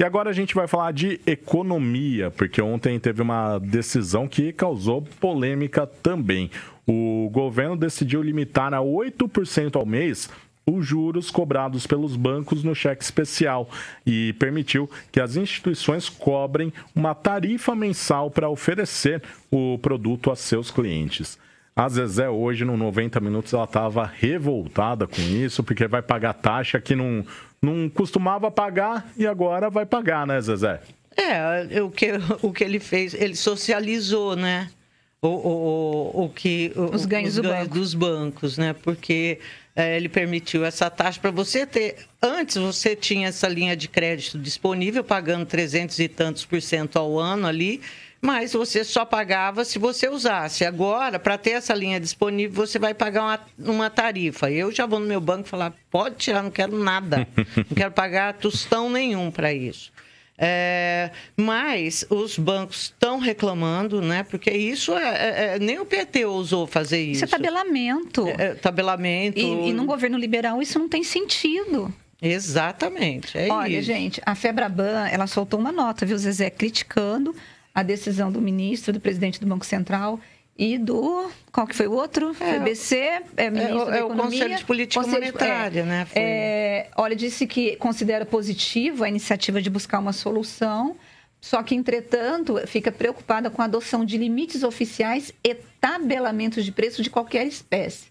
E agora a gente vai falar de economia, porque ontem teve uma decisão que causou polêmica também. O governo decidiu limitar a 8% ao mês os juros cobrados pelos bancos no cheque especial e permitiu que as instituições cobrem uma tarifa mensal para oferecer o produto a seus clientes. A Zezé hoje, no 90 Minutos, ela estava revoltada com isso, porque vai pagar taxa que não, não costumava pagar e agora vai pagar, né, Zezé? É, o que, o que ele fez, ele socializou, né? O, o, o que os ganhos, os ganhos dos bancos, né? Porque é, ele permitiu essa taxa para você ter. Antes você tinha essa linha de crédito disponível, pagando 300 e tantos por cento ao ano ali mas você só pagava se você usasse. Agora, para ter essa linha disponível, você vai pagar uma, uma tarifa. Eu já vou no meu banco falar: pode tirar, não quero nada, não quero pagar tostão nenhum para isso. É, mas os bancos estão reclamando, né? Porque isso é, é, é nem o PT ousou fazer isso. É isso é tabelamento. É, tabelamento. E, e num governo liberal isso não tem sentido. Exatamente. É Olha, isso. gente, a Febraban ela soltou uma nota, viu, Zezé, criticando a decisão do ministro, do presidente do Banco Central e do qual que foi o outro? É, FBC, é, é, ministro é, é o Conselho de Política Conselho, Monetária, né, é, né? Foi... É, olha, disse que considera positivo a iniciativa de buscar uma solução, só que, entretanto, fica preocupada com a adoção de limites oficiais e tabelamentos de preço de qualquer espécie.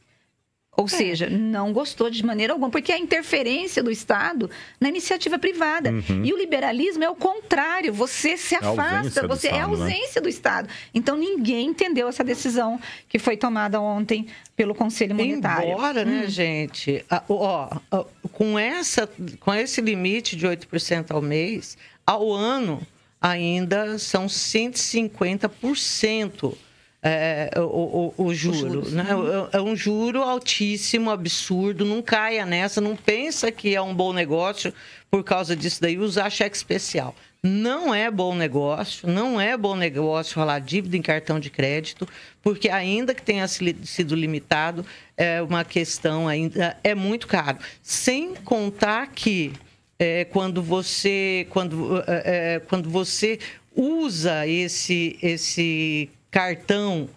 Ou é. seja, não gostou de maneira alguma, porque a interferência do Estado na iniciativa privada. Uhum. E o liberalismo é o contrário, você se afasta, você é a né? ausência do Estado. Então ninguém entendeu essa decisão que foi tomada ontem pelo Conselho Monetário. Embora, né, hum. né, gente, ó, ó, com, essa, com esse limite de 8% ao mês, ao ano ainda são 150% é, é, o, o, o, juro. né? É, é, é um juro altíssimo, absurdo. Não caia nessa, não pensa que é um bom negócio por causa disso daí usar cheque especial. Não é bom negócio, não é bom negócio falar dívida em cartão de crédito, porque ainda que tenha sido limitado, é uma questão ainda é muito caro. Sem contar que é, quando você quando, é, quando você usa esse esse cartão,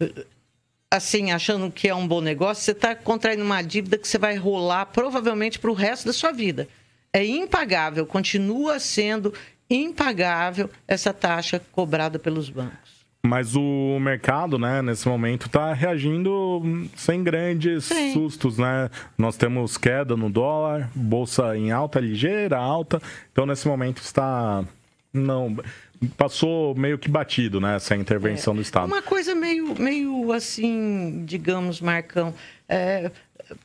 eh, assim, achando que é um bom negócio, você está contraindo uma dívida que você vai rolar provavelmente para o resto da sua vida. É impagável, continua sendo impagável essa taxa cobrada pelos bancos. Mas o mercado, né, nesse momento, está reagindo hum, sem grandes Sim. sustos, né? Nós temos queda no dólar, bolsa em alta, ligeira alta. Então, nesse momento, está não, passou meio que batido, né, essa intervenção é, do Estado. Uma coisa meio, meio assim, digamos, Marcão, é,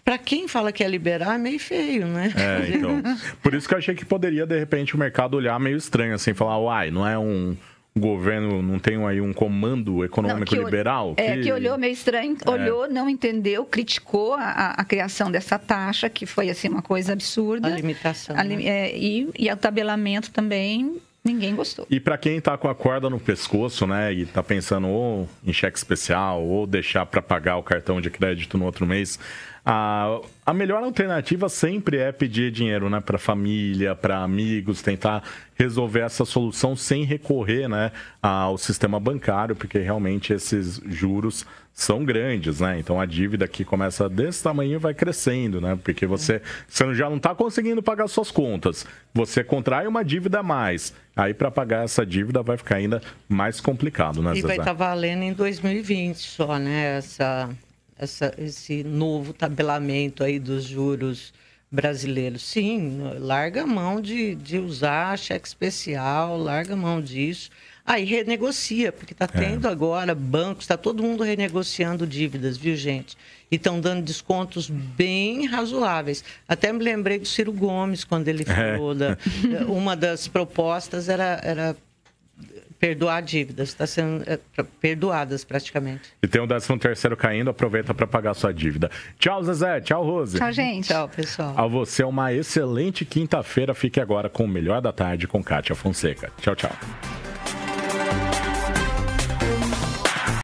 para quem fala que é liberar, é meio feio, né? É, então. Por isso que eu achei que poderia, de repente, o mercado olhar meio estranho, assim, falar, uai, não é um governo não tem aí um comando econômico não, que liberal? É, que olhou meio estranho, é. olhou, não entendeu, criticou a, a, criação dessa taxa, que foi assim uma coisa absurda. A limitação. A, né? é, e, e o tabelamento também Ninguém gostou. E para quem está com a corda no pescoço, né, e está pensando ou em cheque especial ou deixar para pagar o cartão de crédito no outro mês, a, a melhor alternativa sempre é pedir dinheiro, né, para família, para amigos, tentar resolver essa solução sem recorrer, né, ao sistema bancário, porque realmente esses juros são grandes, né? Então a dívida que começa desse tamanho vai crescendo, né? Porque você, você já não está conseguindo pagar suas contas, você contrai uma dívida a mais. Aí para pagar essa dívida vai ficar ainda mais complicado, né? E Zezé? vai estar tá valendo em 2020 só, né? Essa essa, esse novo tabelamento aí dos juros brasileiros. Sim, larga a mão de, de usar cheque especial, larga a mão disso. Aí ah, renegocia, porque está é. tendo é. agora bancos, está todo mundo renegociando dívidas, viu, gente? E estão dando descontos bem razoáveis. Até me lembrei do Ciro Gomes, quando ele é. falou é. da. Eh, uma das propostas era, era perdoar dívidas, está sendo é, perdoadas praticamente. E tem o 13 terceiro caindo, aproveita para pagar sua dívida. Tchau, Zezé. Tchau, Rose. Tchau, gente. Tchau, pessoal. A você uma excelente quinta-feira. Fique agora com o Melhor da Tarde com Kátia Fonseca. Tchau, tchau.